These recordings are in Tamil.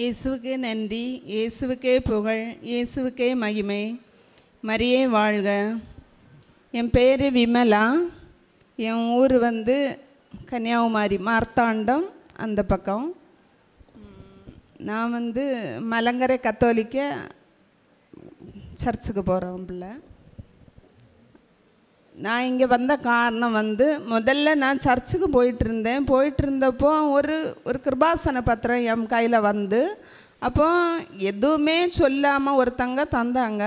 இயேசுவுக்கு நன்றி இயேசுவுக்கே புகழ் இயேசுவுக்கே மகிமை மரியே வாழ்க என் பேர் விமலா என் ஊர் வந்து கன்னியாகுமரி மார்த்தாண்டம் அந்த பக்கம் நான் வந்து மலங்கரை கத்தோலிக்க சர்ச்சுக்கு போகிறேன் பிள்ளை நான் இங்கே வந்த காரணம் வந்து முதல்ல நான் சர்ச்சுக்கு போயிட்டுருந்தேன் போயிட்டுருந்தப்போ ஒரு ஒரு கிருபாசன பத்திரம் என் கையில் வந்து அப்போ எதுவுமே சொல்லாமல் ஒருத்தங்க தந்தாங்க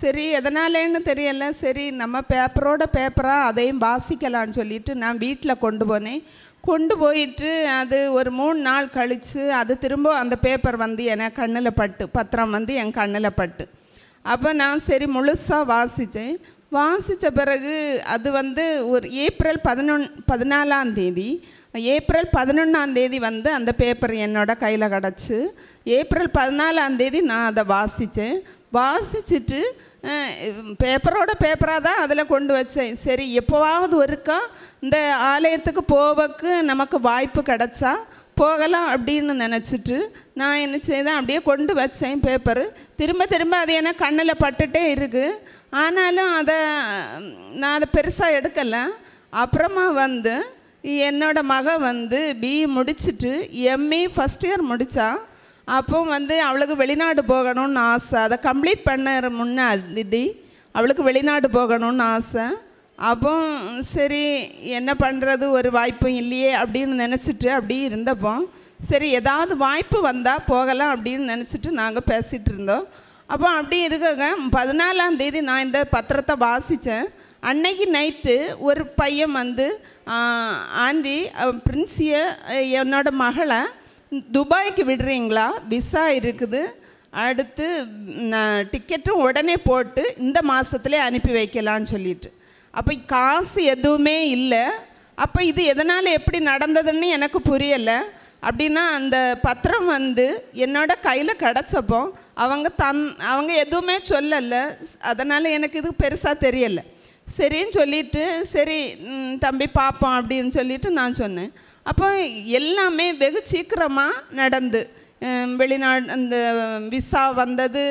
சரி எதனாலேன்னு தெரியல சரி நம்ம பேப்பரோட பேப்பராக அதையும் வாசிக்கலான்னு சொல்லிட்டு நான் வீட்டில் கொண்டு போனேன் கொண்டு போயிட்டு அது ஒரு மூணு நாள் கழித்து அது திரும்ப அந்த பேப்பர் வந்து என கண்ணில் பட்டு பத்திரம் வந்து என் கண்ணில் பட்டு அப்போ நான் சரி முழுசாக வாசித்தேன் வாசித்த பிறகு அது வந்து ஒரு ஏப்ரல் பதினொன் பதினாலாம் தேதி ஏப்ரல் பதினொன்றாம் தேதி வந்து அந்த பேப்பர் என்னோட கையில் கிடச்சி ஏப்ரல் பதினாலாம் தேதி நான் அதை வாசித்தேன் வாசிச்சுட்டு பேப்பரோட பேப்பராக தான் அதில் கொண்டு வச்சேன் சரி எப்போவாவது ஒருக்கா இந்த ஆலயத்துக்கு போவக்கு நமக்கு வாய்ப்பு கிடச்சா போகலாம் அப்படின்னு நினச்சிட்டு நான் என்ன செய்தேன் அப்படியே கொண்டு வச்சேன் பேப்பர் திரும்ப திரும்ப அது ஏன்னா கண்ணில் பட்டுட்டே இருக்குது ஆனாலும் அதை நான் அதை பெருசாக எடுக்கலை அப்புறமா வந்து என்னோடய மகன் வந்து பிஇ e முடிச்சுட்டு எம்இ ஃபஸ்ட் e இயர் முடித்தா அப்போ வந்து அவளுக்கு வெளிநாடு போகணும்னு ஆசை அதை கம்ப்ளீட் பண்ண முன்னாடி அவளுக்கு வெளிநாடு போகணும்னு ஆசை அப்போ சரி என்ன பண்ணுறது ஒரு வாய்ப்பும் இல்லையே அப்படின்னு நினச்சிட்டு அப்படி இருந்தப்போ சரி ஏதாவது வாய்ப்பு வந்தால் போகலாம் அப்படின்னு நினச்சிட்டு நாங்கள் பேசிகிட்டு இருந்தோம் அப்போ அப்படி இருக்க பதினாலாம் தேதி நான் இந்த பத்திரத்தை வாசித்தேன் அன்னைக்கு நைட்டு ஒரு பையன் வந்து ஆண்டி பிரின்ஸியை என்னோடய மகளை துபாய்க்கு விடுறீங்களா விசா இருக்குது அடுத்து டிக்கெட்டும் உடனே போட்டு இந்த மாதத்துலேயே அனுப்பி வைக்கலான்னு சொல்லிட்டு அப்போ காசு எதுவுமே இல்லை அப்போ இது எதனால் எப்படி நடந்ததுன்னு எனக்கு புரியலை அப்படின்னா அந்த பத்திரம் வந்து என்னோட கையில் கிடச்சப்போ அவங்க தன் அவங்க எதுவுமே சொல்லலை அதனால் எனக்கு இது பெருசாக தெரியலை சரின்னு சொல்லிட்டு சரி தம்பி பார்ப்போம் அப்படின்னு சொல்லிட்டு நான் சொன்னேன் அப்போ எல்லாமே வெகு சீக்கிரமாக நடந்து வெளிநாடு அந்த விசா வந்தது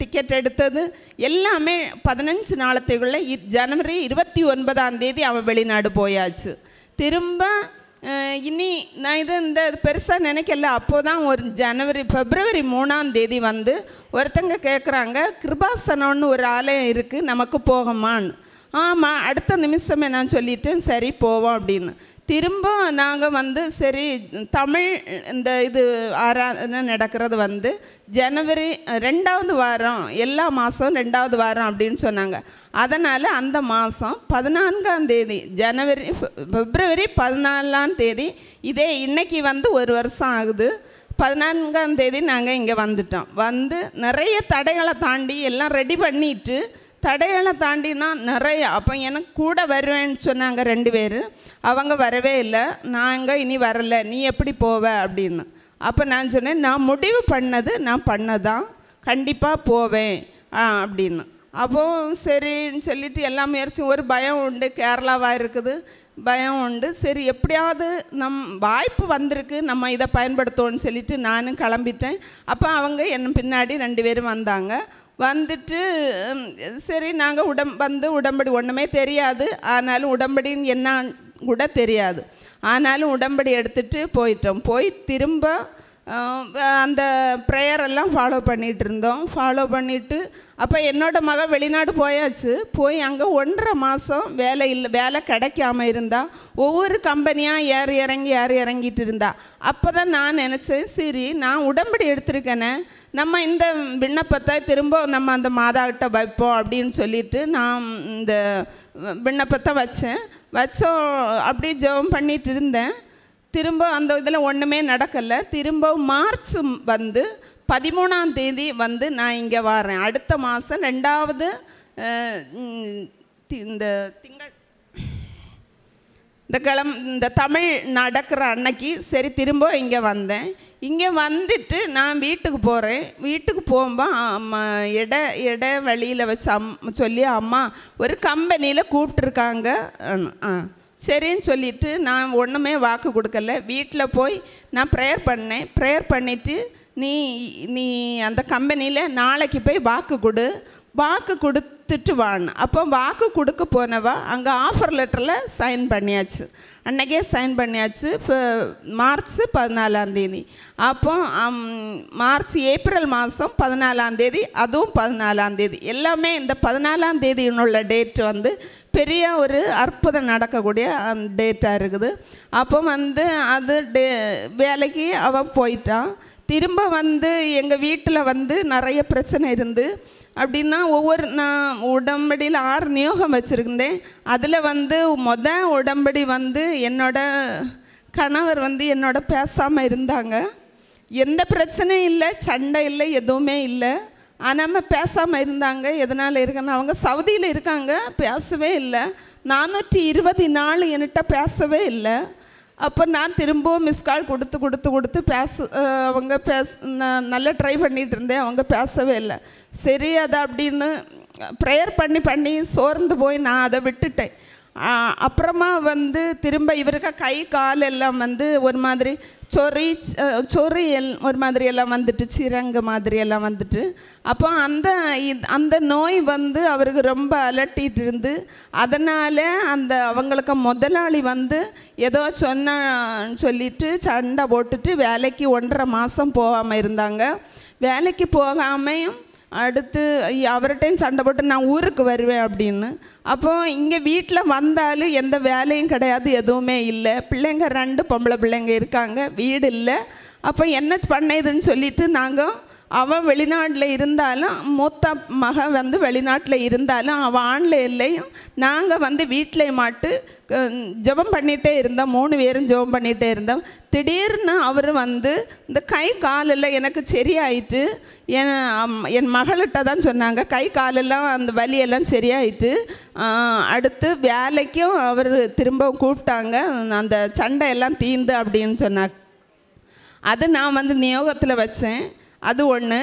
டிக்கெட் எடுத்தது எல்லாமே பதினஞ்சு நாளத்துக்குள்ள ஜனவரி இருபத்தி ஒன்பதாம் தேதி அவன் வெளிநாடு போயாச்சு திரும்ப இனி நான் இது இந்த பெருசாக நினைக்கல அப்போ தான் ஒரு ஜனவரி ஃபெப்ரவரி மூணாம் தேதி வந்து ஒருத்தங்க கேட்குறாங்க கிருபாசனம்னு ஒரு ஆலயம் இருக்குது நமக்கு போகமான்னு ஆமாம் அடுத்த நிமிஷமே நான் சொல்லிட்டேன் சரி போவோம் அப்படின்னு திரும்ப நாங்கள் வந்து சரி தமிழ் இந்த இது ஆராதனை நடக்கிறது வந்து ஜனவரி ரெண்டாவது வாரம் எல்லா மாதம் ரெண்டாவது வாரம் அப்படின்னு சொன்னாங்க அதனால் அந்த மாதம் பதினான்காம் தேதி ஜனவரி பிப்ரவரி பதினாலாம் தேதி இதே இன்றைக்கி வந்து ஒரு வருஷம் ஆகுது பதினான்காம் தேதி நாங்கள் இங்கே வந்துட்டோம் வந்து நிறைய தடைகளை தாண்டி எல்லாம் ரெடி பண்ணிட்டு தடைகளை தாண்டினா நிறைய அப்போ எனக்கு கூட வருவேன்னு சொன்னாங்க ரெண்டு பேர் அவங்க வரவே இல்லை நாங்கள் இனி வரலை நீ எப்படி போவ அப்படின்னு அப்போ நான் சொன்னேன் நான் முடிவு பண்ணது நான் பண்ணதான் கண்டிப்பாக போவேன் அப்படின்னு அப்போது சரின்னு சொல்லிட்டு எல்லா முயற்சியும் ஒரு பயம் உண்டு கேரளாவாக இருக்குது பயம் உண்டு சரி எப்படியாவது நம் வாய்ப்பு வந்திருக்கு நம்ம இதை பயன்படுத்துவோன்னு சொல்லிட்டு நானும் கிளம்பிட்டேன் அப்போ அவங்க என் பின்னாடி ரெண்டு பேரும் வந்தாங்க வந்துட்டு சரி நாங்கள் உடம் வந்து உடம்படி ஒன்றுமே தெரியாது ஆனாலும் உடம்படின்னு என்னான்னு கூட தெரியாது ஆனாலும் உடம்படி எடுத்துகிட்டு போயிட்டோம் போய் திரும்ப அந்த ப்ரேயரெல்லாம் ஃபாலோ பண்ணிகிட்டு இருந்தோம் ஃபாலோ பண்ணிவிட்டு அப்போ என்னோடய மகள் வெளிநாடு போயாச்சு போய் அங்கே ஒன்றரை மாதம் வேலை இல்லை வேலை கிடைக்காம இருந்தால் ஒவ்வொரு கம்பெனியாக ஏறி இறங்கி ஏறி இறங்கிட்டு இருந்தா அப்போ தான் நான் நினச்சேன் சரி நான் உடம்படி எடுத்திருக்கேனே நம்ம இந்த விண்ணப்பத்தை திரும்ப நம்ம அந்த மாதாக்கிட்ட வைப்போம் அப்படின்னு சொல்லிட்டு நான் இந்த விண்ணப்பத்தை வச்சேன் வச்சோம் அப்படியே ஜெபம் பண்ணிகிட்டு இருந்தேன் திரும்ப அந்த இதில் ஒன்றுமே நடக்கலை திரும்ப மார்ச் வந்து பதிமூணாம் தேதி வந்து நான் இங்கே வரேன் அடுத்த மாதம் ரெண்டாவது இந்த திங்கள் இந்த கிளம் இந்த தமிழ் நடக்கிற அன்னைக்கு சரி திரும்ப இங்கே வந்தேன் இங்கே வந்துட்டு நான் வீட்டுக்கு போகிறேன் வீட்டுக்கு போகும்போது அம்மா இட இட வழியில் வச்சு அம் சொல்லி அம்மா ஒரு கம்பெனியில் கூப்பிட்டுருக்காங்க ஆ சரின்னு சொல்லிவிட்டு நான் ஒன்றுமே வாக்கு கொடுக்கல வீட்டில் போய் நான் ப்ரேயர் பண்ணேன் ப்ரேயர் பண்ணிவிட்டு நீ நீ அந்த கம்பெனியில் நாளைக்கு போய் வாக்கு கொடு வாக்கு கொடுத்துட்டு வான்னு அப்போ வாக்கு கொடுக்க போனவா அங்கே ஆஃபர் லெட்டரில் சைன் பண்ணியாச்சு அன்றைக்கே சைன் பண்ணியாச்சு இப்போ மார்ச் பதினாலாந்தேதி அப்போ மார்ச் ஏப்ரல் மாதம் பதினாலாந்தேதி அதுவும் பதினாலாந்தேதி எல்லாமே இந்த பதினாலாந்தேதியினுள்ள டேட் வந்து பெரிய ஒரு அற்புதம் நடக்கக்கூடிய டேட்டாக இருக்குது அப்போ வந்து அது டே வேலைக்கு அவன் போயிட்டான் திரும்ப வந்து எங்கள் வீட்டில் வந்து நிறைய பிரச்சனை இருந்து அப்படின்னா ஒவ்வொரு நான் உடம்படியில் ஆறு நியோகம் வச்சுருந்தேன் அதில் வந்து மொத உடம்படி வந்து என்னோட கணவர் வந்து என்னோட பேசாமல் இருந்தாங்க எந்த பிரச்சனையும் இல்லை சண்டை இல்லை எதுவுமே இல்லை ஆனால் பேசாமல் இருந்தாங்க எதனால் இருக்குன்னு அவங்க சவுதியில் இருக்காங்க பேசவே இல்லை நானூற்றி இருபது நாள் என்கிட்ட பேசவே இல்லை அப்போ நான் திரும்பவும் மிஸ் கால் கொடுத்து கொடுத்து கொடுத்து பேச அவங்க பேச நான் நல்லா ட்ரை பண்ணிகிட்டு இருந்தேன் அவங்க பேசவே இல்லை சரி அதை அப்படின்னு ப்ரேயர் பண்ணி பண்ணி சோர்ந்து போய் நான் அதை விட்டுட்டேன் அப்புறமா வந்து திரும்ப இவருக்கு கை கால் எல்லாம் வந்து ஒரு மாதிரி சொறி சொறி எல் ஒரு மாதிரி எல்லாம் வந்துட்டு சிரங்கு மாதிரி எல்லாம் வந்துட்டு அப்போ அந்த அந்த நோய் வந்து அவருக்கு ரொம்ப அலட்டிகிட்டு இருந்து அதனால் அந்த அவங்களுக்கு முதலாளி வந்து ஏதோ சொன்னான்னு சொல்லிட்டு சண்டை போட்டுட்டு வேலைக்கு ஒன்றரை மாதம் போகாமல் இருந்தாங்க வேலைக்கு போகாமையும் அடுத்து அவர்கிட்டையும் சண்டை போட்டு நான் ஊருக்கு வருவேன் அப்படின்னு அப்போ இங்கே வீட்டில் வந்தாலும் எந்த வேலையும் கிடையாது எதுவுமே இல்லை பிள்ளைங்க ரெண்டு பொம்பளை பிள்ளைங்க இருக்காங்க வீடு இல்லை அப்போ என்ன பண்ணதுன்னு சொல்லிவிட்டு நாங்கள் அவன் வெளிநாட்டில் இருந்தாலும் மூத்த மகன் வந்து வெளிநாட்டில் இருந்தாலும் அவன் ஆன்லைன்லேயும் நாங்கள் வந்து வீட்டில் மாட்டு ஜபம் பண்ணிகிட்டே இருந்தோம் மூணு பேரும் ஜபம் பண்ணிகிட்டே இருந்தோம் திடீர்னு அவர் வந்து இந்த கை காலில் எனக்கு சரியாயிட்டு என் என் மகள்கிட்ட தான் சொன்னாங்க கை காலெல்லாம் அந்த வலியெல்லாம் சரியாயிட்டு அடுத்து வேலைக்கும் அவர் திரும்பவும் கூப்பிட்டாங்க அந்த சண்டையெல்லாம் தீந்து அப்படின்னு சொன்னாங்க அது நான் வந்து நியோகத்தில் வச்சேன் அது ஒன்று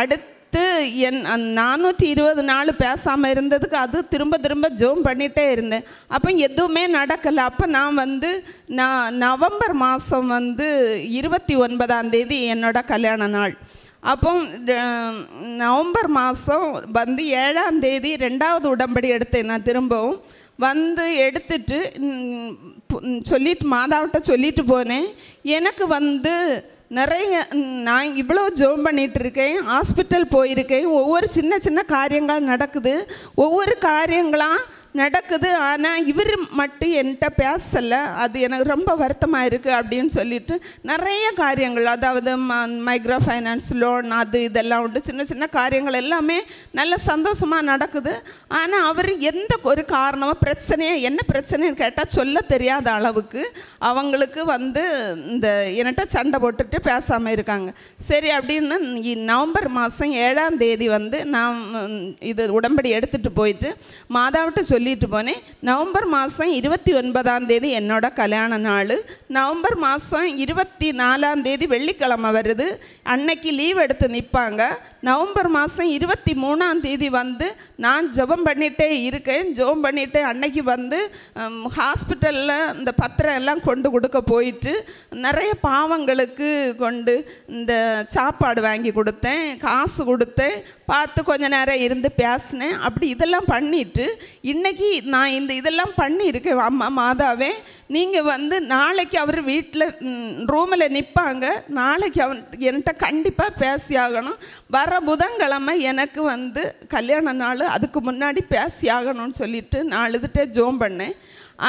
அடுத்து என் நானூற்றி இருபது நாள் பேசாமல் இருந்ததுக்கு அது திரும்ப திரும்ப ஜோம் பண்ணிகிட்டே இருந்தேன் அப்போ எதுவுமே நடக்கலை அப்போ நான் வந்து நான் நவம்பர் மாதம் வந்து இருபத்தி ஒன்பதாம் தேதி என்னோடய கல்யாண நாள் அப்போ நவம்பர் மாதம் வந்து ஏழாம் தேதி ரெண்டாவது உடம்படி எடுத்தேன் நான் திரும்பவும் வந்து எடுத்துட்டு சொல்லிட்டு மாதாவிட்ட சொல்லிட்டு போனேன் எனக்கு வந்து நிறைய நான் இவ்வளோ ஜோம் பண்ணிகிட்டு இருக்கேன் ஹாஸ்பிட்டல் போயிருக்கேன் ஒவ்வொரு சின்ன சின்ன காரியங்கள் நடக்குது ஒவ்வொரு காரியங்களாக நடக்குது ஆனால் இவர் மட்டும் என்கிட்ட பேசலை அது எனக்கு ரொம்ப வருத்தமாக இருக்குது அப்படின்னு சொல்லிட்டு நிறைய காரியங்கள் அதாவது மைக்ரோ ஃபைனான்ஸ் லோன் அது இதெல்லாம் உண்டு சின்ன சின்ன காரியங்கள் எல்லாமே நல்ல சந்தோஷமாக நடக்குது ஆனால் அவர் எந்த ஒரு காரணமாக பிரச்சனையாக என்ன பிரச்சனைன்னு கேட்டால் சொல்ல தெரியாத அளவுக்கு அவங்களுக்கு வந்து இந்த என்கிட்ட சண்டை போட்டுட்டு பேசாமல் இருக்காங்க சரி அப்படின்னு நவம்பர் மாதம் ஏழாம் தேதி வந்து நான் இது உடம்படி எடுத்துகிட்டு போயிட்டு மாதாவிட்ட சொல்லி சொல்லிட்டு போனேன் நவம்பர் மாதம் இருபத்தி ஒன்பதாம் தேதி என்னோட கல்யாண நாள் நவம்பர் மாதம் இருபத்தி நாலாம் தேதி வெள்ளிக்கிழமை வருது அன்னைக்கு லீவ் எடுத்து நிற்பாங்க நவம்பர் மாதம் இருபத்தி மூணாம் தேதி வந்து நான் ஜபம் பண்ணிகிட்டே இருக்கேன் ஜபம் பண்ணிகிட்டே அன்னைக்கு வந்து ஹாஸ்பிட்டலில் இந்த பத்திரம் எல்லாம் கொண்டு கொடுக்க போயிட்டு நிறைய பாவங்களுக்கு கொண்டு இந்த சாப்பாடு வாங்கி கொடுத்தேன் காசு கொடுத்தேன் பார்த்து கொஞ்ச நேரம் இருந்து பேசினேன் அப்படி இதெல்லாம் பண்ணிட்டு இன்றைக்கி நான் இந்த இதெல்லாம் பண்ணியிருக்கேன் அம்மா மாதாவே நீங்கள் வந்து நாளைக்கு அவர் வீட்டில் ரூமில் நிற்பாங்க நாளைக்கு அவன் என்கிட்ட கண்டிப்பாக பேசி ஆகணும் வர புதன்கிழமை எனக்கு வந்து கல்யாண நாள் அதுக்கு முன்னாடி பேசி ஆகணும்னு சொல்லிட்டு நான் எழுதுகிட்டே ஜோம் பண்ணேன்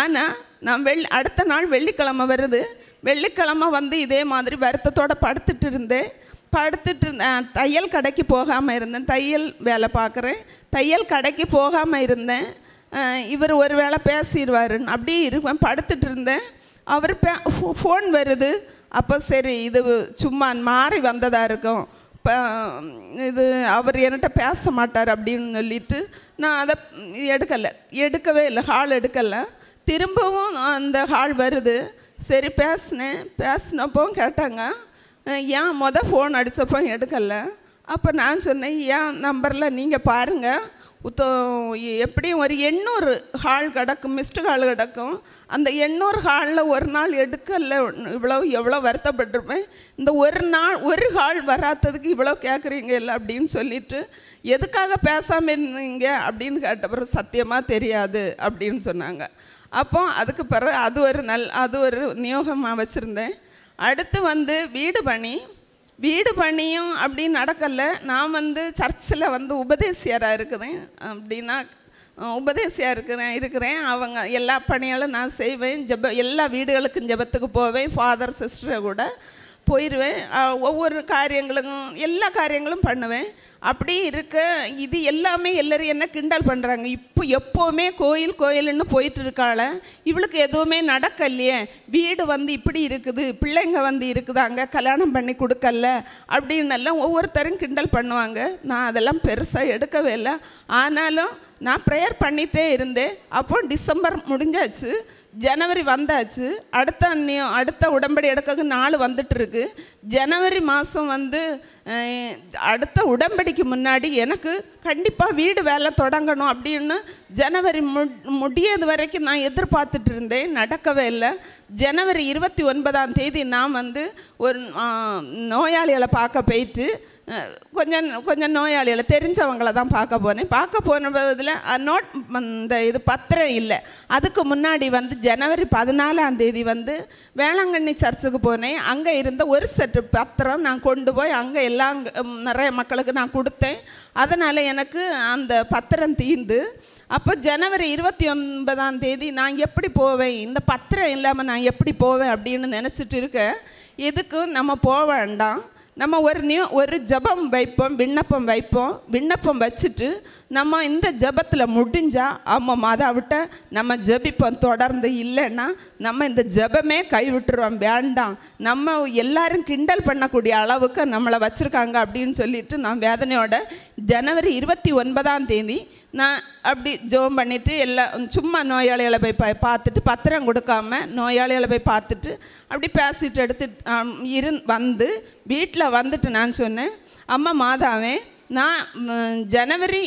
ஆனால் நான் வெள் அடுத்த நாள் வெள்ளிக்கிழமை வருது வெள்ளிக்கிழமை வந்து இதே மாதிரி வருத்தத்தோடு படுத்துட்டு இருந்தேன் படுத்துட்டு இருந்தேன் தையல் கடைக்கு போகாமல் இருந்தேன் தையல் வேலை பார்க்குறேன் தையல் கடைக்கு போகாமல் இருந்தேன் இவர் ஒரு வேளை பேசிடுவாருன்னு அப்படியே இருப்பேன் படுத்துட்டு இருந்தேன் அவர் பே ஃபோன் வருது அப்போ சரி இது சும்மா மாறி வந்ததாக இருக்கும் இது அவர் என்கிட்ட பேச மாட்டார் அப்படின்னு சொல்லிட்டு நான் அதை எடுக்கலை எடுக்கவே இல்லை ஹால் எடுக்கலை திரும்பவும் அந்த ஹால் வருது சரி பேசினேன் பேசினப்போ கேட்டாங்க ஏன் மொதல் ஃபோன் அடித்தப்போ எடுக்கலை அப்போ நான் சொன்னேன் ஏன் நம்பரில் நீங்கள் பாருங்கள் உத்தோ எப்படியும் ஒரு எண்ணூறு ஹால் கிடக்கும் மிஸ்டு ஹால் கிடக்கும் அந்த எண்ணூறு ஹாலில் ஒரு நாள் எடுக்கல இவ்வளோ எவ்வளோ வருத்தப்பட்டிருப்பேன் இந்த ஒரு நாள் ஒரு ஹால் வராததுக்கு இவ்வளோ கேட்குறீங்க இல்லை அப்படின்னு சொல்லிட்டு எதுக்காக பேசாமல் இருந்தீங்க அப்படின்னு கேட்டப்பறம் சத்தியமாக தெரியாது அப்படின்னு சொன்னாங்க அப்போ அதுக்கு பிறகு அது ஒரு நல் அது ஒரு நியோகமாக வச்சுருந்தேன் அடுத்து வந்து வீடு பணி வீடு பணியும் அப்படி நடக்கலை நான் வந்து சர்ச்சில் வந்து உபதேசியராக இருக்குதேன் அப்படின்னா உபதேசியாக இருக்கிறேன் இருக்கிறேன் அவங்க எல்லா பணிகளும் நான் செய்வேன் ஜப எல்லா வீடுகளுக்கும் ஜெபத்துக்கு போவேன் ஃபாதர் சிஸ்டரை கூட போயிடுவேன் ஒவ்வொரு காரியங்களுக்கும் எல்லா காரியங்களும் பண்ணுவேன் அப்படி இருக்க இது எல்லாமே எல்லோரும் என்ன கிண்டல் பண்ணுறாங்க இப்போ எப்போவுமே கோயில் கோயில்னு போயிட்டு இருக்காள இவளுக்கு எதுவுமே நடக்கலையே வீடு வந்து இப்படி இருக்குது பிள்ளைங்க வந்து இருக்குதாங்க கல்யாணம் பண்ணி கொடுக்கல அப்படின்னு எல்லாம் ஒவ்வொருத்தரும் கிண்டல் பண்ணுவாங்க நான் அதெல்லாம் பெருசாக எடுக்கவே இல்லை ஆனாலும் நான் ப்ரேயர் பண்ணிகிட்டே இருந்தேன் அப்போ டிசம்பர் முடிஞ்சாச்சு ஜனவரி வந்தாச்சு அடுத்த அன்னியம் அடுத்த உடம்படி எடுக்கக்கு நாள் வந்துட்டுருக்கு ஜனவரி மாதம் வந்து அடுத்த உடம்படிக்கு முன்னாடி எனக்கு கண்டிப்பாக வீடு வேலை தொடங்கணும் அப்படின்னு ஜனவரி மு முடியது வரைக்கும் நான் எதிர்பார்த்துட்டு இருந்தேன் நடக்கவே இல்லை ஜனவரி இருபத்தி ஒன்பதாம் தேதி நான் வந்து ஒரு நோயாளிகளை பார்க்க போயிட்டு கொஞ்சம் கொஞ்சம் நோயாளிகளை தெரிஞ்சவங்கள தான் பார்க்க போனேன் பார்க்க போன போதில் நோட் இந்த இது பத்திரம் இல்லை அதுக்கு முன்னாடி வந்து ஜனவரி பதினாலாம் தேதி வந்து வேளாங்கண்ணி சர்ச்சுக்கு போனேன் அங்கே இருந்த ஒரு செட்டு பத்திரம் நான் கொண்டு போய் அங்கே எல்லாம் நிறைய மக்களுக்கு நான் கொடுத்தேன் அதனால் எனக்கு அந்த பத்திரம் தீர்ந்து அப்போ ஜனவரி இருபத்தி ஒன்பதாம் தேதி நான் எப்படி போவேன் இந்த பத்திரம் இல்லாமல் நான் எப்படி போவேன் அப்படின்னு நினச்சிட்டு இருக்கேன் எதுக்கும் நம்ம போக வேண்டாம் நம்ம ஒரு நியூ ஒரு ஜபம் வைப்போம் விண்ணப்பம் வைப்போம் விண்ணப்பம் வச்சுட்டு நம்ம இந்த ஜபத்தில் முடிஞ்சால் அம்மா மாதாவிட்ட நம்ம ஜபிப்போம் தொடர்ந்து இல்லைன்னா நம்ம இந்த ஜபமே கைவிட்டுருவோம் வேண்டாம் நம்ம எல்லாரும் கிண்டல் பண்ணக்கூடிய அளவுக்கு நம்மளை வச்சுருக்காங்க அப்படின்னு சொல்லிட்டு நான் வேதனையோட ஜனவரி இருபத்தி ஒன்பதாம் தேதி நான் அப்படி ஜோம் பண்ணிவிட்டு எல்லாம் சும்மா நோயாளிகளை போய் பா பார்த்துட்டு பத்திரம் கொடுக்காம நோயாளிகளை போய் பார்த்துட்டு அப்படி பேசிட்டு எடுத்து இரு வந்து வீட்டில் வந்துட்டு நான் சொன்னேன் அம்மா மாதாவே நான் ஜனவரி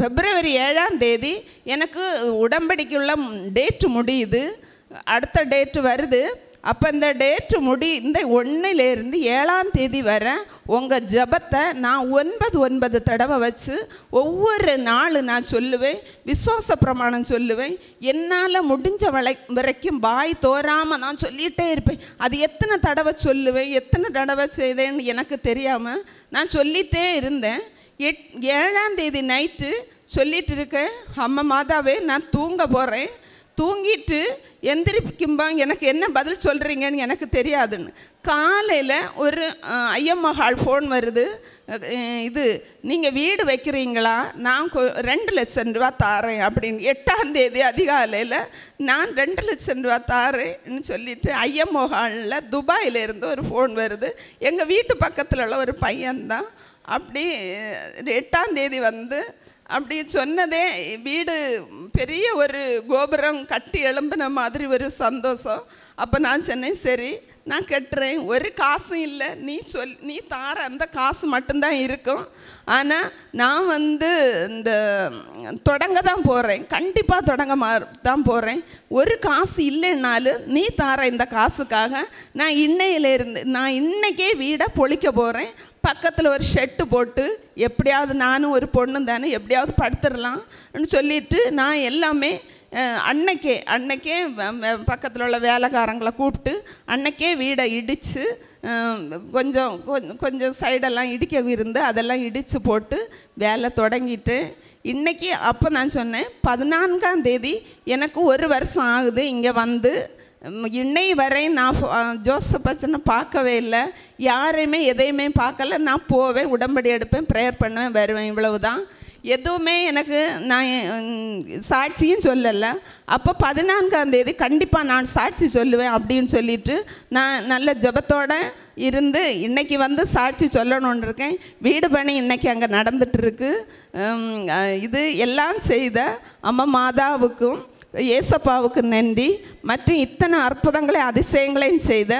பிப்ரவரி ஏழாம் தேதி எனக்கு உடம்படிக்குள்ள டேட்டு முடியுது அடுத்த டேட்டு வருது அப்போ இந்த டேட்டு முடி இந்த ஒன்றிலேருந்து ஏழாம் தேதி வர உங்கள் ஜபத்தை நான் ஒன்பது ஒன்பது தடவை வச்சு ஒவ்வொரு நாள் நான் சொல்லுவேன் விசுவாச பிரமாணம் சொல்லுவேன் என்னால் முடிஞ்ச வளை வரைக்கும் வாய் தோறாமல் நான் சொல்லிகிட்டே இருப்பேன் அது எத்தனை தடவை சொல்லுவேன் எத்தனை தடவை செய்தேன்னு எனக்கு தெரியாமல் நான் சொல்லிகிட்டே இருந்தேன் எட் ஏழாம் தேதி நைட்டு சொல்லிகிட்டு இருக்கேன் அம்மா மாதாவே நான் தூங்க போகிறேன் தூங்கிட்டு எந்திரிக்கும்பாங்க எனக்கு என்ன பதில் சொல்கிறீங்கன்னு எனக்கு தெரியாதுன்னு காலையில் ஒரு ஐயம்மகால் ஃபோன் வருது இது நீங்கள் வீடு வைக்கிறீங்களா நான் ரெண்டு லட்சம் ரூபா தாரேன் அப்படின்னு எட்டாம் தேதி அதிகாலையில் நான் ரெண்டு லட்சம் ரூபா தாரேன்னு சொல்லிட்டு ஐயம்மகாலில் துபாயிலேருந்து ஒரு ஃபோன் வருது எங்கள் வீட்டு பக்கத்தில் உள்ள ஒரு பையன்தான் அப்படி எட்டாம் தேதி வந்து அப்படி சொன்னதே வீடு பெரிய ஒரு கோபுரம் கட்டி எழும்புன மாதிரி ஒரு சந்தோஷம் அப்போ நான் சொன்னேன் சரி நான் கட்டுறேன் ஒரு காசும் இல்லை நீ சொல் நீ தார அந்த காசு மட்டும்தான் இருக்கும் ஆனால் நான் வந்து இந்த தொடங்க தான் போகிறேன் கண்டிப்பாக தொடங்க மா தான் போகிறேன் ஒரு காசு இல்லைன்னாலும் நீ தார இந்த காசுக்காக நான் இன்னையிலேருந்து நான் இன்றைக்கே வீடை பொழிக்க போகிறேன் பக்கத்தில் ஒரு ஷெட்டு போட்டு எப்படியாவது நானும் ஒரு பொண்ணு தானே எப்படியாவது படுத்துடலாம்னு சொல்லிட்டு நான் எல்லாமே அன்னைக்கே அன்னைக்கே பக்கத்தில் உள்ள வேலைக்காரங்களை கூப்பிட்டு அன்னைக்கே வீடை இடித்து கொஞ்சம் கொஞ்சம் சைடெல்லாம் இடிக்க இருந்து அதெல்லாம் இடித்து போட்டு வேலை தொடங்கிட்டேன் இன்றைக்கி அப்போ நான் சொன்னேன் பதினான்காம் தேதி எனக்கு ஒரு வருஷம் ஆகுது இங்கே வந்து இன்னை வரை நான் ஜோசப்பச்சனை பார்க்கவே இல்லை யாரையுமே எதையுமே பார்க்கல நான் போவேன் உடம்படி எடுப்பேன் ப்ரேயர் பண்ணுவேன் வருவேன் இவ்வளவு தான் எதுவுமே எனக்கு நான் சாட்சியும் சொல்லலை அப்போ பதினான்காம் தேதி கண்டிப்பாக நான் சாட்சி சொல்லுவேன் அப்படின்னு சொல்லிட்டு நான் நல்ல ஜபத்தோடு இருந்து இன்றைக்கி வந்து சாட்சி சொல்லணும்னு இருக்கேன் வீடு பணி இன்றைக்கி அங்கே நடந்துகிட்ருக்கு இது எல்லாம் செய்த அம்மா மாதாவுக்கும் യേസപ്പാവുക്ക് നന്ദി മറ്റും ഇത്തന അർപ്പുതങ്ങളെ അതിശയങ്ങളെയും ചെയ്ത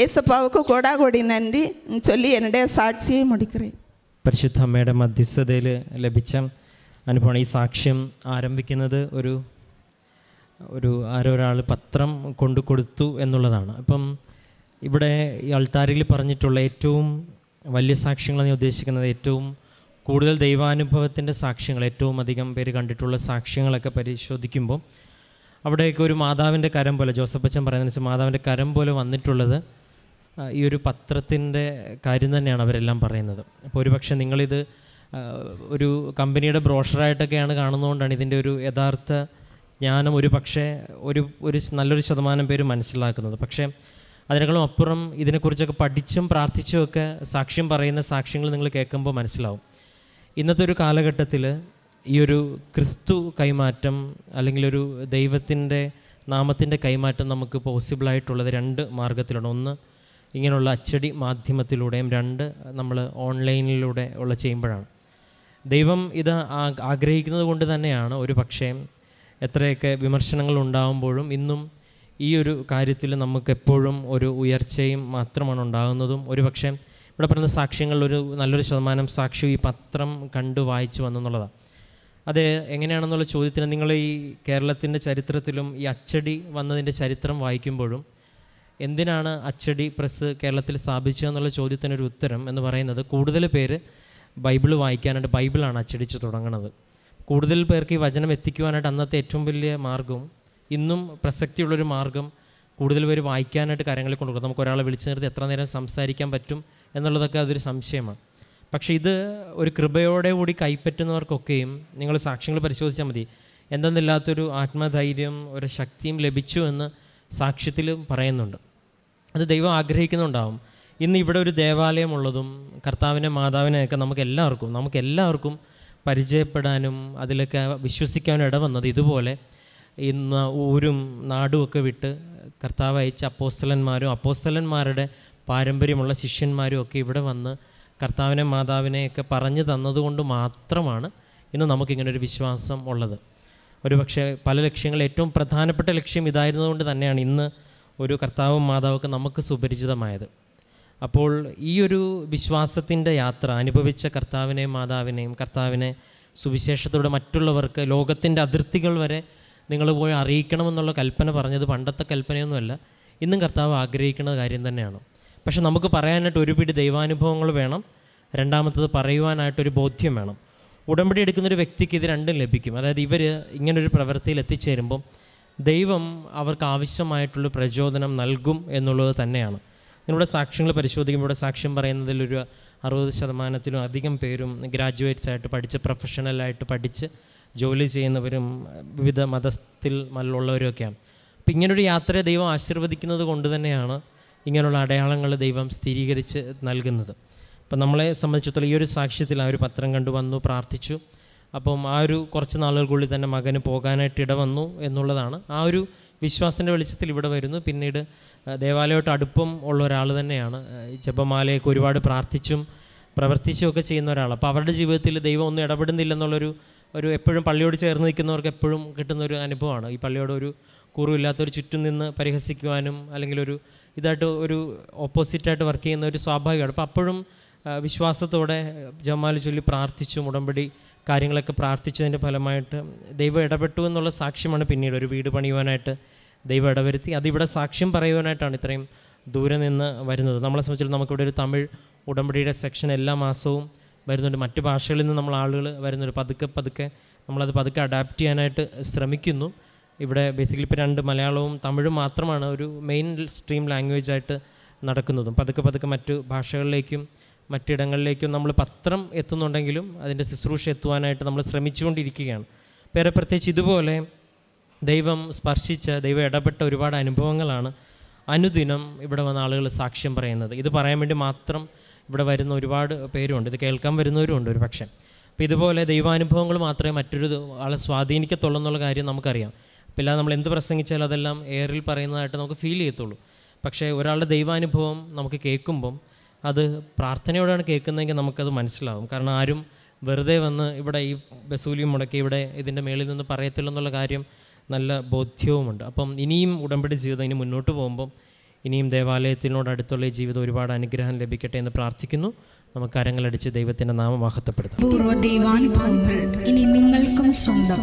യേസപ്പാവുക്ക് കോടാകോടി നന്ദി ചൊല്ലി എൻ്റെ സാക്ഷിയെ മുടിക്കറി പരിശുദ്ധ അമ്മയുടെ മധ്യസ്ഥതയിൽ ലഭിച്ച അനുഭവമാണ് ഈ സാക്ഷ്യം ആരംഭിക്കുന്നത് ഒരു ഒരു ആരോ ഒരാൾ പത്രം കൊണ്ടു കൊടുത്തു എന്നുള്ളതാണ് അപ്പം ഇവിടെ ഈ അൾത്താരയിൽ പറഞ്ഞിട്ടുള്ള ഏറ്റവും വലിയ സാക്ഷ്യങ്ങളെന്ന് ഉദ്ദേശിക്കുന്നത് ഏറ്റവും കൂടുതൽ ദൈവാനുഭവത്തിൻ്റെ സാക്ഷ്യങ്ങൾ ഏറ്റവും അധികം പേര് കണ്ടിട്ടുള്ള സാക്ഷ്യങ്ങളൊക്കെ പരിശോധിക്കുമ്പോൾ അവിടെയൊക്കെ ഒരു മാതാവിൻ്റെ കരം പോലെ ജോസഫ് അച്ഛൻ പറയുന്നതിന് മാതാവിൻ്റെ കരം പോലെ വന്നിട്ടുള്ളത് ഈ ഒരു പത്രത്തിൻ്റെ കാര്യം തന്നെയാണ് അവരെല്ലാം പറയുന്നത് അപ്പോൾ ഒരുപക്ഷെ നിങ്ങളിത് ഒരു കമ്പനിയുടെ ബ്രോഷറായിട്ടൊക്കെയാണ് കാണുന്നതുകൊണ്ടാണ് ഇതിൻ്റെ ഒരു യഥാർത്ഥ ജ്ഞാനം ഒരു പക്ഷേ ഒരു ഒരു നല്ലൊരു ശതമാനം പേര് മനസ്സിലാക്കുന്നത് പക്ഷേ അതിനേക്കാളും അപ്പുറം ഇതിനെക്കുറിച്ചൊക്കെ പഠിച്ചും പ്രാർത്ഥിച്ചും ഒക്കെ സാക്ഷ്യം പറയുന്ന സാക്ഷ്യങ്ങൾ നിങ്ങൾ കേൾക്കുമ്പോൾ മനസ്സിലാവും ഇന്നത്തെ ഒരു കാലഘട്ടത്തിൽ ഈ ഒരു ക്രിസ്തു കൈമാറ്റം അല്ലെങ്കിൽ ഒരു ദൈവത്തിൻ്റെ നാമത്തിൻ്റെ കൈമാറ്റം നമുക്ക് പോസിബിളായിട്ടുള്ളത് രണ്ട് മാർഗത്തിലാണ് ഒന്ന് ഇങ്ങനെയുള്ള അച്ചടി മാധ്യമത്തിലൂടെയും രണ്ട് നമ്മൾ ഓൺലൈനിലൂടെ ഉള്ള ചെയ്യുമ്പോഴാണ് ദൈവം ഇത് ആഗ്രഹിക്കുന്നത് കൊണ്ട് തന്നെയാണ് ഒരു പക്ഷേ എത്രയൊക്കെ വിമർശനങ്ങൾ ഉണ്ടാകുമ്പോഴും ഇന്നും ഈ ഒരു കാര്യത്തിൽ നമുക്ക് എപ്പോഴും ഒരു ഉയർച്ചയും മാത്രമാണ് ഉണ്ടാകുന്നതും ഒരു പക്ഷേ ഇവിടെ പറയുന്ന സാക്ഷ്യങ്ങളിലൊരു നല്ലൊരു ശതമാനം സാക്ഷ്യം ഈ പത്രം കണ്ട് വായിച്ചു വന്നെന്നുള്ളതാണ് അത് എങ്ങനെയാണെന്നുള്ള ചോദ്യത്തിന് നിങ്ങൾ ഈ കേരളത്തിൻ്റെ ചരിത്രത്തിലും ഈ അച്ചടി വന്നതിൻ്റെ ചരിത്രം വായിക്കുമ്പോഴും എന്തിനാണ് അച്ചടി പ്രസ് കേരളത്തിൽ എന്നുള്ള ചോദ്യത്തിനൊരു ഉത്തരം എന്ന് പറയുന്നത് കൂടുതൽ പേര് ബൈബിൾ വായിക്കാനായിട്ട് ബൈബിളാണ് അച്ചടിച്ച് തുടങ്ങുന്നത് കൂടുതൽ പേർക്ക് ഈ വചനം എത്തിക്കുവാനായിട്ട് അന്നത്തെ ഏറ്റവും വലിയ മാർഗവും ഇന്നും പ്രസക്തിയുള്ളൊരു മാർഗം കൂടുതൽ പേര് വായിക്കാനായിട്ട് കാര്യങ്ങളിൽ കൊണ്ടുപോകും നമുക്ക് ഒരാളെ വിളിച്ചു നിർത്തി എത്ര നേരം സംസാരിക്കാൻ പറ്റും എന്നുള്ളതൊക്കെ അതൊരു സംശയമാണ് പക്ഷേ ഇത് ഒരു കൃപയോടെ കൂടി കൈപ്പറ്റുന്നവർക്കൊക്കെയും നിങ്ങൾ സാക്ഷ്യങ്ങൾ പരിശോധിച്ചാൽ മതി എന്തെന്നില്ലാത്തൊരു ആത്മധൈര്യം ഒരു ശക്തിയും ലഭിച്ചു എന്ന് സാക്ഷ്യത്തിലും പറയുന്നുണ്ട് അത് ദൈവം ആഗ്രഹിക്കുന്നുണ്ടാവും ഇന്ന് ഇവിടെ ഒരു ദേവാലയമുള്ളതും കർത്താവിനെ മാതാവിനെയൊക്കെ നമുക്ക് എല്ലാവർക്കും നമുക്ക് എല്ലാവർക്കും പരിചയപ്പെടാനും അതിലൊക്കെ വിശ്വസിക്കാനും വന്നത് ഇതുപോലെ ഇന്ന് ഊരും നാടും ഒക്കെ വിട്ട് കർത്താവ് അയച്ച അപ്പോസ്തലന്മാരും അപ്പോസ്തലന്മാരുടെ പാരമ്പര്യമുള്ള ശിഷ്യന്മാരും ഒക്കെ ഇവിടെ വന്ന് കർത്താവിനെ മാതാവിനെയൊക്കെ പറഞ്ഞു തന്നതുകൊണ്ട് മാത്രമാണ് ഇന്ന് നമുക്കിങ്ങനെ ഒരു വിശ്വാസം ഉള്ളത് ഒരു പക്ഷേ പല ലക്ഷ്യങ്ങൾ ഏറ്റവും പ്രധാനപ്പെട്ട ലക്ഷ്യം ഇതായിരുന്നതുകൊണ്ട് തന്നെയാണ് ഇന്ന് ഒരു കർത്താവും മാതാവൊക്കെ നമുക്ക് സുപരിചിതമായത് അപ്പോൾ ഈ ഒരു വിശ്വാസത്തിൻ്റെ യാത്ര അനുഭവിച്ച കർത്താവിനെയും മാതാവിനെയും കർത്താവിനെ സുവിശേഷത്തോടെ മറ്റുള്ളവർക്ക് ലോകത്തിൻ്റെ അതിർത്തികൾ വരെ നിങ്ങൾ പോയി അറിയിക്കണമെന്നുള്ള കൽപ്പന പറഞ്ഞത് പണ്ടത്തെ കൽപ്പനയൊന്നുമല്ല ഇന്നും കർത്താവ് ആഗ്രഹിക്കുന്ന കാര്യം തന്നെയാണ് പക്ഷെ നമുക്ക് പറയാനായിട്ട് ഒരു പിടി ദൈവാനുഭവങ്ങൾ വേണം രണ്ടാമത്തത് പറയുവാനായിട്ടൊരു ബോധ്യം വേണം ഉടമ്പടി എടുക്കുന്നൊരു വ്യക്തിക്ക് ഇത് രണ്ടും ലഭിക്കും അതായത് ഇവർ ഇങ്ങനൊരു പ്രവൃത്തിയിൽ എത്തിച്ചേരുമ്പം ദൈവം അവർക്ക് ആവശ്യമായിട്ടുള്ള പ്രചോദനം നൽകും എന്നുള്ളത് തന്നെയാണ് നിങ്ങളുടെ സാക്ഷ്യങ്ങൾ പരിശോധിക്കുമ്പോൾ ഇവിടെ സാക്ഷ്യം പറയുന്നതിലൊരു അറുപത് ശതമാനത്തിലും അധികം പേരും ഗ്രാജുവേറ്റ്സ് ആയിട്ട് പഠിച്ച് പ്രൊഫഷണലായിട്ട് പഠിച്ച് ജോലി ചെയ്യുന്നവരും വിവിധ മതത്തിൽ മല്ലുള്ളവരും ഒക്കെയാണ് അപ്പോൾ ഇങ്ങനൊരു യാത്രയെ ദൈവം ആശീർവദിക്കുന്നത് കൊണ്ട് തന്നെയാണ് ഇങ്ങനെയുള്ള അടയാളങ്ങൾ ദൈവം സ്ഥിരീകരിച്ച് നൽകുന്നത് അപ്പം നമ്മളെ സംബന്ധിച്ചിടത്തോളം ഈ ഒരു സാക്ഷ്യത്തിൽ ആ ഒരു പത്രം കണ്ടു വന്നു പ്രാർത്ഥിച്ചു അപ്പം ആ ഒരു കുറച്ച് നാളുകൾക്കുള്ളിൽ തന്നെ മകന് പോകാനായിട്ട് ഇട വന്നു എന്നുള്ളതാണ് ആ ഒരു വിശ്വാസത്തിൻ്റെ വെളിച്ചത്തിൽ ഇവിടെ വരുന്നു പിന്നീട് ദേവാലയമായിട്ട് അടുപ്പം ഉള്ള ഒരാൾ തന്നെയാണ് ജപമാലയൊക്കെ ഒരുപാട് പ്രാർത്ഥിച്ചും പ്രവർത്തിച്ചും ഒക്കെ ചെയ്യുന്ന ഒരാൾ അപ്പോൾ അവരുടെ ജീവിതത്തിൽ ദൈവം ഒന്നും ഇടപെടുന്നില്ലെന്നുള്ളൊരു ഒരു എപ്പോഴും പള്ളിയോട് ചേർന്ന് നിൽക്കുന്നവർക്ക് എപ്പോഴും കിട്ടുന്ന ഒരു അനുഭവമാണ് ഈ പള്ളിയോട് ഒരു കുറവില്ലാത്തൊരു ചുറ്റും നിന്ന് പരിഹസിക്കുവാനും അല്ലെങ്കിൽ ഒരു ഇതായിട്ട് ഒരു ഓപ്പോസിറ്റായിട്ട് വർക്ക് ചെയ്യുന്ന ഒരു സ്വാഭാവികമാണ് അപ്പോൾ അപ്പോഴും വിശ്വാസത്തോടെ ജമാൽ ചൊല്ലി പ്രാർത്ഥിച്ചു ഉടമ്പടി കാര്യങ്ങളൊക്കെ പ്രാർത്ഥിച്ചതിൻ്റെ ഫലമായിട്ട് ദൈവം ഇടപെട്ടു എന്നുള്ള സാക്ഷ്യമാണ് പിന്നീട് ഒരു വീട് പണിയുവാനായിട്ട് ദൈവം ഇടവരുത്തി അതിവിടെ സാക്ഷ്യം പറയുവാനായിട്ടാണ് ഇത്രയും ദൂരെ നിന്ന് വരുന്നത് നമ്മളെ സംബന്ധിച്ചാൽ നമുക്കിവിടെ ഒരു തമിഴ് ഉടമ്പടിയുടെ സെക്ഷൻ എല്ലാ മാസവും വരുന്നുണ്ട് മറ്റ് ഭാഷകളിൽ നിന്ന് നമ്മൾ ആളുകൾ വരുന്നുണ്ട് പതുക്കെ പതുക്കെ നമ്മളത് പതുക്കെ അഡാപ്റ്റ് ചെയ്യാനായിട്ട് ശ്രമിക്കുന്നു ഇവിടെ ബേസിക്കലി ഇപ്പോൾ രണ്ട് മലയാളവും തമിഴും മാത്രമാണ് ഒരു മെയിൻ സ്ട്രീം ലാംഗ്വേജ് ആയിട്ട് നടക്കുന്നതും പതുക്കെ പതുക്കെ മറ്റു ഭാഷകളിലേക്കും മറ്റിടങ്ങളിലേക്കും നമ്മൾ പത്രം എത്തുന്നുണ്ടെങ്കിലും അതിൻ്റെ ശുശ്രൂഷ എത്തുവാനായിട്ട് നമ്മൾ ശ്രമിച്ചുകൊണ്ടിരിക്കുകയാണ് വേറെ പ്രത്യേകിച്ച് ഇതുപോലെ ദൈവം സ്പർശിച്ച ദൈവം ഇടപെട്ട ഒരുപാട് അനുഭവങ്ങളാണ് അനുദിനം ഇവിടെ വന്ന ആളുകൾ സാക്ഷ്യം പറയുന്നത് ഇത് പറയാൻ വേണ്ടി മാത്രം ഇവിടെ വരുന്ന ഒരുപാട് പേരുണ്ട് ഇത് കേൾക്കാൻ വരുന്നവരുമുണ്ട് ഒരു പക്ഷേ അപ്പോൾ ഇതുപോലെ ദൈവാനുഭവങ്ങൾ മാത്രമേ മറ്റൊരു ആളെ സ്വാധീനിക്കത്തുള്ളൂ എന്നുള്ള കാര്യം നമുക്കറിയാം പിന്നെ നമ്മൾ എന്ത് പ്രസംഗിച്ചാലും അതെല്ലാം എയറിൽ പറയുന്നതായിട്ട് നമുക്ക് ഫീൽ ചെയ്യത്തുള്ളൂ പക്ഷേ ഒരാളുടെ ദൈവാനുഭവം നമുക്ക് കേൾക്കുമ്പം അത് പ്രാർത്ഥനയോടാണ് കേൾക്കുന്നതെങ്കിൽ നമുക്കത് മനസ്സിലാവും കാരണം ആരും വെറുതെ വന്ന് ഇവിടെ ഈ ബസൂലിയും മുടക്കി ഇവിടെ ഇതിൻ്റെ മേളിൽ നിന്ന് പറയത്തില്ലെന്നുള്ള കാര്യം നല്ല ബോധ്യവുമുണ്ട് അപ്പം ഇനിയും ഉടമ്പടി ജീവിതം ഇനി മുന്നോട്ട് പോകുമ്പം ഇനിയും ദേവാലയത്തിനോട് അടുത്തുള്ള ഈ ജീവിതം ഒരുപാട് അനുഗ്രഹം ലഭിക്കട്ടെ എന്ന് പ്രാർത്ഥിക്കുന്നു നമുക്ക് കരങ്ങളടിച്ച് ദൈവത്തിൻ്റെ നാമം മഹത്വപ്പെടുത്താം പൂർവ്വ ദൈവാനുഭവങ്ങൾ ഇനി നിങ്ങൾക്കും സ്വന്തം